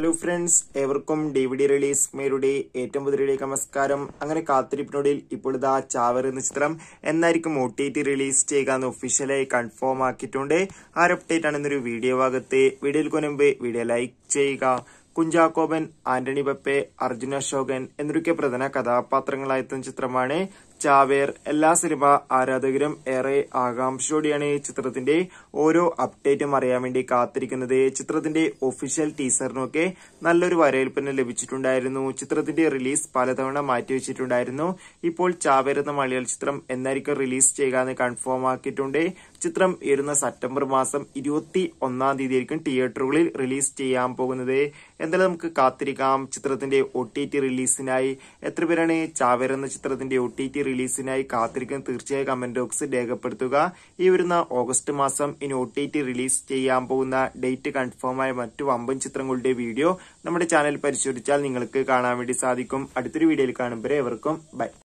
hello friends ഏവർക്കും D V D release മേരുടെ ഏറ്റവും പുതിയ നമസ്കാരം അങ്ങനെ കാത്തിരിപ്പിനോടിൽ ഇപ്പോഴത്തെ ഇതാ ചാവർ എന്ന ചിത്രം എന്നായിരിക്കും ഒ ടി ടി റിലീസ് ചെയ്യുക എന്ന് ഒഫീഷ്യലായി കൺഫേം ആക്കിയിട്ടുണ്ട് ആ ഒരു അപ്ഡേറ്റ് ആണ് ഇന്നൊരു വീഡിയോ ഭാഗത്ത് വീഡിയോയിൽ കൊനുമ്പ് വീഡിയോ ലൈക്ക് ചെയ്യുക കുഞ്ചാക്കോബൻ ആന്റണി പപ്പെ അർജുന അശോകൻ എന്നിവരൊക്കെ പ്രധാന കഥാപാത്രങ്ങളായെത്തുന്ന ചിത്രമാണ് ചാവേർ എല്ലാ സിനിമ ആരാധകരും ഏറെ ആകാംക്ഷയോടെയാണ് ചിത്രത്തിന്റെ ഓരോ അപ്ഡേറ്റും അറിയാൻ വേണ്ടി കാത്തിരിക്കുന്നത് ചിത്രത്തിന്റെ ഒഫീഷ്യൽ ടീസറിനൊക്കെ നല്ലൊരു വരവേൽപ്പിന് ലഭിച്ചിട്ടുണ്ടായിരുന്നു ചിത്രത്തിന്റെ റിലീസ് പലതവണ മാറ്റിവെച്ചിട്ടുണ്ടായിരുന്നു ഇപ്പോൾ ചാവേർ എന്ന മലയാള ചിത്രം എന്നായിരിക്കും റിലീസ് ചെയ്യുക എന്ന് കൺഫേം ആക്കിയിട്ടുണ്ട് ചിത്രം വരുന്ന സെപ്റ്റംബർ മാസം ഇരുപത്തി ഒന്നാം ആയിരിക്കും തിയേറ്ററുകളിൽ റിലീസ് ചെയ്യാൻ പോകുന്നത് എന്തായാലും നമുക്ക് കാത്തിരിക്കാം ചിത്രത്തിന്റെ ഒ റിലീസിനായി എത്ര പേരാണ് ചാവേർ എന്ന ചിത്രത്തിന്റെ ഒ റിലീസിനായി കാത്തിരിക്കുന്ന തീർച്ചയായും കമന്റ് ബോക്സ് രേഖപ്പെടുത്തുക ഈ വരുന്ന ഓഗസ്റ്റ് മാസം ഇനി ഒ റിലീസ് ചെയ്യാൻ പോകുന്ന ഡേറ്റ് കൺഫേമായ മറ്റു വമ്പൻ ചിത്രങ്ങളുടെ വീഡിയോ നമ്മുടെ ചാനൽ പരിശോധിച്ചാൽ നിങ്ങൾക്ക് കാണാൻ വേണ്ടി സാധിക്കും അടുത്തൊരു വീഡിയോയിൽ കാണുമ്പോൾ എവർക്കും ബൈ